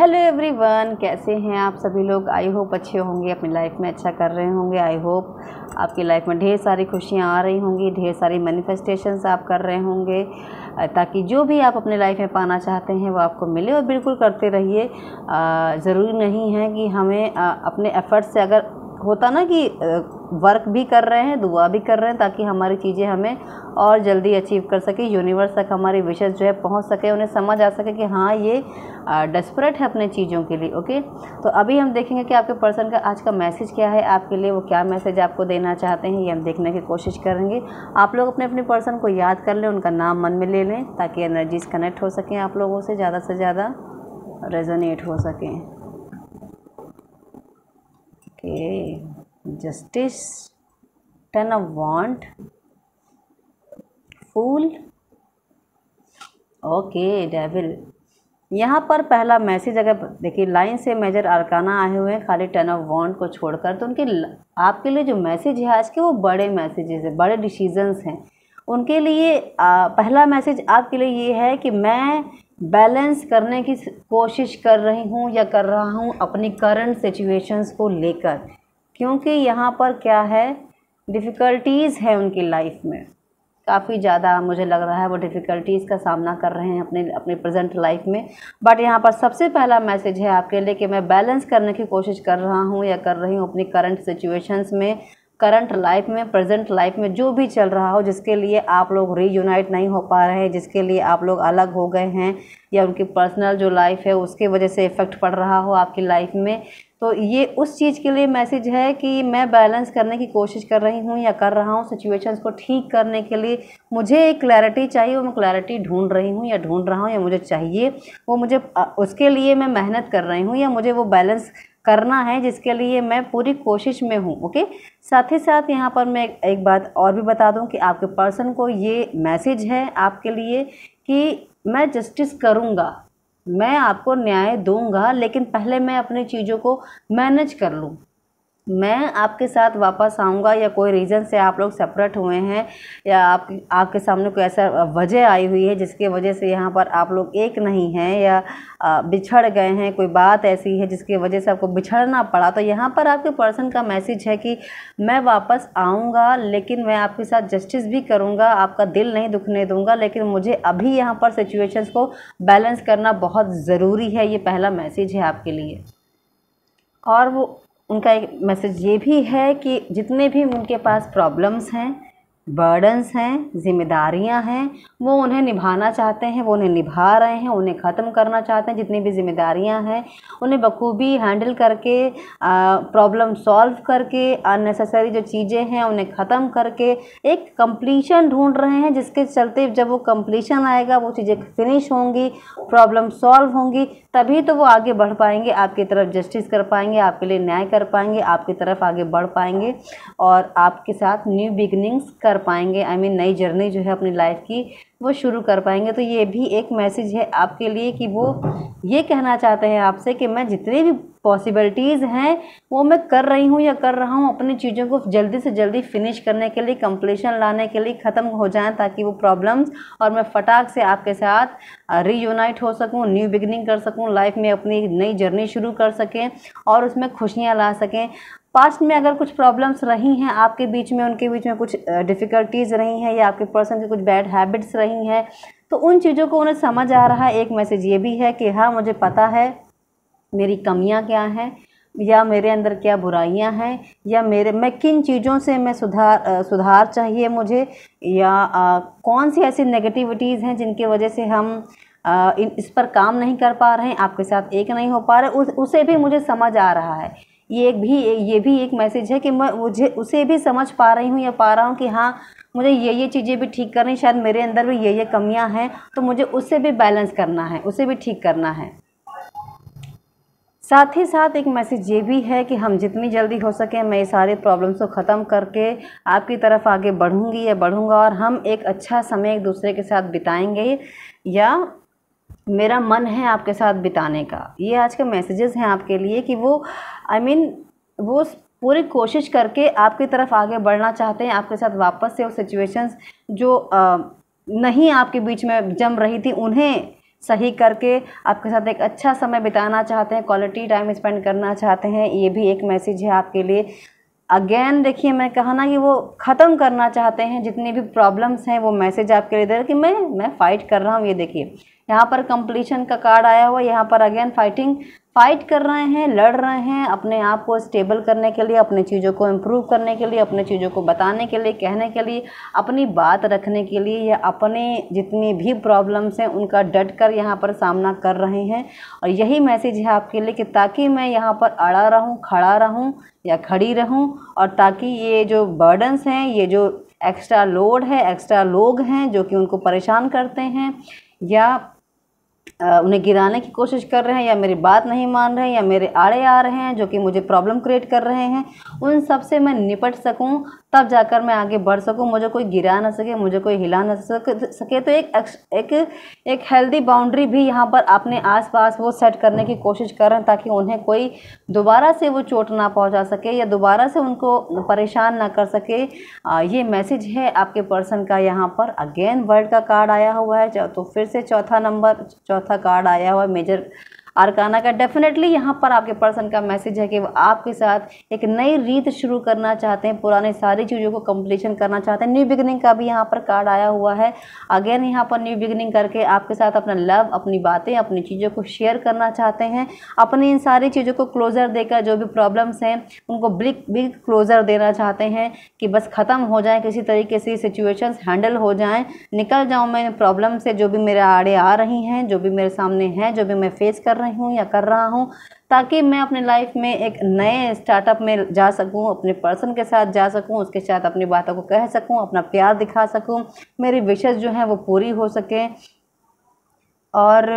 hello everyone कैसे हैं आप सभी लोग आई होप अच्छे होंगे अपनी लाइफ में अच्छा कर रहे होंगे आई होप आपकी लाइफ में ढेर सारी खुशियां आ रही होंगी ढेर सारी मैनिफेस्टेशंस आप कर रहे होंगे ताकि जो भी आप अपने लाइफ में पाना चाहते हैं वो आपको मिले और बिल्कुल करते रहिए ज़रूरी नहीं है कि हमें अपने एफ़र्ट से अगर होता ना कि वर्क भी कर रहे हैं दुआ भी कर रहे हैं ताकि हमारी चीज़ें हमें और जल्दी अचीव कर सके यूनिवर्स तक हमारी विशेष जो है पहुंच सके उन्हें समझ आ सके कि हाँ ये डेस्परेट है अपने चीज़ों के लिए ओके तो अभी हम देखेंगे कि आपके पर्सन का आज का मैसेज क्या है आपके लिए वो क्या मैसेज आपको देना चाहते हैं ये हम देखने की कोशिश करेंगे आप लोग अपने अपने पर्सन को याद कर लें उनका नाम मन में ले लें ताकि एनर्जीज कनेक्ट हो सकें आप लोगों से ज़्यादा से ज़्यादा रेजोनेट हो सकें okay justice ton of want full okay devil यहाँ पर पहला मैसेज अगर देखिए लाइन से मेजर अरकाना आए हुए हैं खाली टर्न ऑफ वॉन्ट को छोड़कर तो उनके आपके लिए जो मैसेज है आज के वो बड़े मैसेजेस हैं बड़े डिसीजंस हैं उनके लिए आ, पहला मैसेज आपके लिए ये है कि मैं बैलेंस करने की कोशिश कर रही हूँ या कर रहा हूँ अपनी करंट सिचुएशंस को लेकर क्योंकि यहाँ पर क्या है डिफ़िकल्टीज़ है उनकी लाइफ में काफ़ी ज़्यादा मुझे लग रहा है वो डिफ़िकल्टीज़ का सामना कर रहे हैं अपने अपने प्रेजेंट लाइफ में बट यहाँ पर सबसे पहला मैसेज है आपके लिए कि मैं बैलेंस करने की कोशिश कर रहा हूँ या कर रही हूँ अपनी करंट सिचुएशंस में करंट लाइफ में प्रेजेंट लाइफ में जो भी चल रहा हो जिसके लिए आप लोग रीयूनाइट नहीं हो पा रहे हैं जिसके लिए आप लोग अलग हो गए हैं या उनकी पर्सनल जो लाइफ है उसके वजह से इफ़ेक्ट पड़ रहा हो आपकी लाइफ में तो ये उस चीज़ के लिए मैसेज है कि मैं बैलेंस करने की कोशिश कर रही हूँ या कर रहा हूँ सिचुएशंस को ठीक करने के लिए मुझे एक क्लैरिटी चाहिए वो मैं क्लैरिटी ढूंढ रही हूँ या ढूंढ रहा हूँ या मुझे चाहिए वो मुझे उसके लिए मैं मेहनत कर रही हूँ या मुझे वो बैलेंस करना है जिसके लिए मैं पूरी कोशिश में हूँ ओके साथ ही साथ यहाँ पर मैं एक बात और भी बता दूँ कि आपके पर्सन को ये मैसेज है आपके लिए कि मैं जस्टिस करूँगा मैं आपको न्याय दूंगा लेकिन पहले मैं अपनी चीज़ों को मैनेज कर लूँ मैं आपके साथ वापस आऊँगा या कोई रीज़न से आप लोग सेपरेट हुए हैं या आप आपके सामने कोई ऐसा वजह आई हुई है जिसके वजह से यहाँ पर आप लोग एक नहीं हैं या बिछड़ गए हैं कोई बात ऐसी है जिसकी वजह से आपको बिछड़ना पड़ा तो यहाँ पर आपके पर्सन का मैसेज है कि मैं वापस आऊँगा लेकिन मैं आपके साथ जस्टिस भी करूँगा आपका दिल नहीं दुखने दूँगा लेकिन मुझे अभी यहाँ पर सिचुएशन को बैलेंस करना बहुत ज़रूरी है ये पहला मैसेज है आपके लिए और वो उनका एक मैसेज ये भी है कि जितने भी उनके पास प्रॉब्लम्स हैं बर्डन्स हैं जिम्मेदारियां हैं वो उन्हें निभाना चाहते हैं वो उन्हें निभा रहे हैं उन्हें ख़त्म करना चाहते हैं जितनी भी जिम्मेदारियां हैं उन्हें बखूबी हैंडल करके प्रॉब्लम सॉल्व करके अननेसेसरी जो चीज़ें हैं उन्हें ख़त्म करके एक कम्प्लीशन ढूंढ रहे हैं जिसके चलते जब वो कम्प्लीशन आएगा वो चीज़ें फिनिश होंगी प्रॉब्लम सॉल्व होंगी तभी तो वो आगे बढ़ पाएंगे आपकी तरफ जस्टिस कर पाएंगे आपके लिए न्याय कर पाएंगे आपकी तरफ आगे बढ़ पाएंगे और आपके साथ न्यू बिगनिंग्स कर पाएंगे आई I मीन mean, नई जर्नी जो है अपनी लाइफ की वो शुरू कर पाएंगे तो ये भी एक मैसेज है आपके लिए कि वो ये कहना चाहते हैं आपसे कि मैं जितनी भी पॉसिबिलिटीज़ हैं वो मैं कर रही हूँ या कर रहा हूँ अपनी चीज़ों को जल्दी से जल्दी फिनिश करने के लिए कंप्लीशन लाने के लिए ख़त्म हो जाएं ताकि वो प्रॉब्लम्स और मैं फटाक से आपके साथ रीयूनाइट हो सकूँ न्यू बिगनिंग कर सकूँ लाइफ में अपनी नई जर्नी शुरू कर सकें और उसमें खुशियाँ ला सकें पास्ट में अगर कुछ प्रॉब्लम्स रही हैं आपके बीच में उनके बीच में कुछ डिफ़िकल्टीज़ रही हैं या आपके पर्सन की कुछ बैड हैबिट्स रही हैं तो उन चीज़ों को उन्हें समझ आ रहा है एक मैसेज ये भी है कि हाँ मुझे पता है मेरी कमियाँ क्या हैं या मेरे अंदर क्या बुराइयां हैं या मेरे मैं किन चीज़ों से मैं सुधार आ, सुधार चाहिए मुझे या आ, कौन सी ऐसी नेगेटिविटीज़ हैं जिनके वजह से हम आ, इन इस पर काम नहीं कर पा रहे हैं आपके साथ एक नहीं हो पा रहे उस, उसे भी मुझे समझ आ रहा है ये एक भी ये भी एक मैसेज है कि मैं मुझे उसे भी समझ पा रही हूँ या पा रहा हूँ कि हाँ मुझे ये ये चीज़ें भी ठीक करनी शायद मेरे अंदर भी ये ये कमियाँ हैं तो मुझे उससे भी बैलेंस करना है उसे भी ठीक करना है साथ ही साथ एक मैसेज ये भी है कि हम जितनी जल्दी हो सके मैं ये सारे प्रॉब्लम्स को ख़त्म करके आपकी तरफ आगे बढ़ूंगी या बढ़ूंगा और हम एक अच्छा समय एक दूसरे के साथ बिताएंगे या मेरा मन है आपके साथ बिताने का ये आज के मैसेजेस हैं आपके लिए कि वो आई I मीन mean, वो पूरी कोशिश करके आपकी तरफ आगे बढ़ना चाहते हैं आपके साथ वापस से वो सिचुएशंस जो आ, नहीं आपके बीच में जम रही थी उन्हें सही करके आपके साथ एक अच्छा समय बिताना चाहते हैं क्वालिटी टाइम स्पेंड करना चाहते हैं ये भी एक मैसेज है आपके लिए अगेन देखिए मैं कहा ना कि वो ख़त्म करना चाहते हैं जितनी भी प्रॉब्लम्स हैं वो मैसेज आपके लिए दे रहे कि मैं मैं फ़ाइट कर रहा हूँ ये देखिए यहाँ पर कंप्लीशन का कार्ड आया हुआ यहाँ पर अगेन फाइटिंग फाइट कर रहे हैं लड़ रहे हैं अपने आप को स्टेबल करने के लिए अपने चीज़ों को इम्प्रूव करने के लिए अपने चीज़ों को बताने के लिए कहने के लिए अपनी बात रखने के लिए या अपने जितनी भी प्रॉब्लम्स हैं उनका डट कर यहाँ पर सामना कर रहे हैं और यही मैसेज है आपके लिए कि ताकि मैं यहाँ पर अड़ा रहूँ खड़ा रहूँ या खड़ी रहूँ और ताकि ये जो बर्डन्स हैं ये जो एक्स्ट्रा लोड है एक्स्ट्रा लोग हैं जो कि उनको परेशान करते हैं या उन्हें गिराने की कोशिश कर रहे हैं या मेरी बात नहीं मान रहे हैं या मेरे आड़े आ रहे हैं जो कि मुझे प्रॉब्लम क्रिएट कर रहे हैं उन सब से मैं निपट सकूं तब जाकर मैं आगे बढ़ सकूं मुझे कोई गिरा ना सके मुझे कोई हिला ना सके सके तो एक एक एक हेल्दी बाउंड्री भी यहाँ पर अपने आसपास वो सेट करने की कोशिश कर रहे हैं ताकि उन्हें कोई दोबारा से वो चोट ना पहुँचा सके या दोबारा से उनको परेशान ना कर सके आ, ये मैसेज है आपके पर्सन का यहाँ पर अगेन वर्ल्ड का कार्ड आया हुआ है तो फिर से चौथा नंबर चौथा कार्ड आया हुआ है मेजर आरकाना का डेफिनेटली यहाँ पर आपके पर्सन का मैसेज है कि वो आपके साथ एक नई रीत शुरू करना चाहते हैं पुराने सारी चीज़ों को कम्प्लीशन करना चाहते हैं न्यू बिगनिंग का भी यहाँ पर कार्ड आया हुआ है अगेन यहाँ पर न्यू बिगनिंग करके आपके साथ अपना लव अपनी बातें अपनी चीज़ों को शेयर करना चाहते हैं अपनी इन सारी चीज़ों को क्लोज़र देकर जो भी प्रॉब्लम्स हैं उनको ब्रिक बिग क्लोज़र देना चाहते हैं कि बस ख़त्म हो जाए किसी तरीके से सिचुएशन हैंडल हो जाएँ निकल जाऊँ मैं प्रॉब्लम से जो भी मेरे आड़े आ रही हैं जो भी मेरे सामने हैं जो भी मैं फेस कर रही हूँ या कर रहा हूँ ताकि मैं अपने लाइफ में एक नए स्टार्टअप में जा सकूँ अपने पर्सन के साथ जा सकूँ उसके साथ अपनी बातों को कह सकूँ अपना प्यार दिखा सकूँ मेरी विशेष जो हैं वो पूरी हो सकें और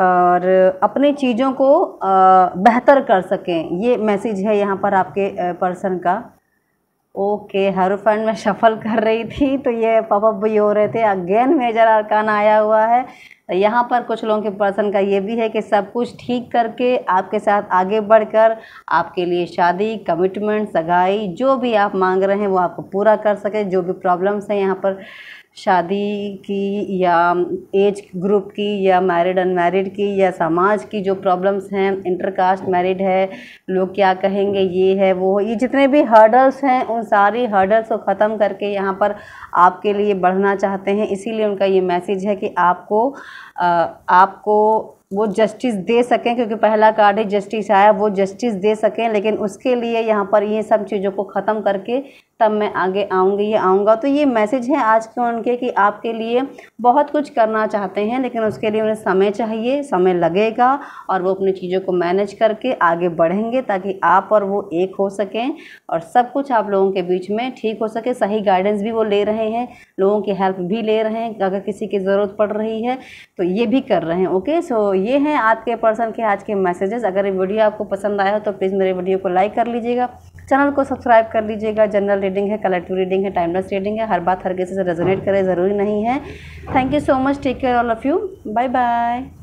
और अपनी चीज़ों को बेहतर कर सकें ये मैसेज है यहाँ पर आपके पर्सन का ओके हर फंड में शफल कर रही थी तो ये पपअप भी हो रहे थे अगेन मेजर अरकान आया हुआ है यहाँ पर कुछ लोगों के पर्सन का ये भी है कि सब कुछ ठीक करके आपके साथ आगे बढ़कर आपके लिए शादी कमिटमेंट सगाई जो भी आप मांग रहे हैं वो आपको पूरा कर सके जो भी प्रॉब्लम्स हैं यहाँ पर शादी की या एज ग्रुप की या मैरिड अनमैरिड की या समाज की जो प्रॉब्लम्स हैं इंटरकास्ट मैरिड है लोग क्या कहेंगे ये है वो ये जितने भी हर्डल्स हैं उन सारी हर्डल्स को ख़त्म करके यहाँ पर आपके लिए बढ़ना चाहते हैं इसीलिए उनका ये मैसेज है कि आपको आ, आपको वो जस्टिस दे सकें क्योंकि पहला कार्ड ही जस्टिस आया वो जस्टिस दे सकें लेकिन उसके लिए यहाँ पर ये सब चीज़ों को ख़त्म करके तब मैं आगे आऊँगी ये आऊँगा तो ये मैसेज है आज के उनके कि आपके लिए बहुत कुछ करना चाहते हैं लेकिन उसके लिए उन्हें समय चाहिए समय लगेगा और वो अपनी चीज़ों को मैनेज करके आगे बढ़ेंगे ताकि आप और वो एक हो सकें और सब कुछ आप लोगों के बीच में ठीक हो सके सही गाइडेंस भी वो ले रहे हैं लोगों की हेल्प भी ले रहे हैं अगर किसी की ज़रूरत पड़ रही है तो ये भी कर रहे हैं ओके सो ये हैं आज के पर्सन के आज के मैसेजेस अगर ये वीडियो आपको पसंद आया हो तो प्लीज़ मेरे वीडियो को लाइक कर लीजिएगा चैनल को सब्सक्राइब कर लीजिएगा जनरल रीडिंग है कलेक्टिव रीडिंग है टाइमलेस रीडिंग है हर बात हर किसी से रेजोनेट करे ज़रूरी नहीं है thank you so much take care all of you bye bye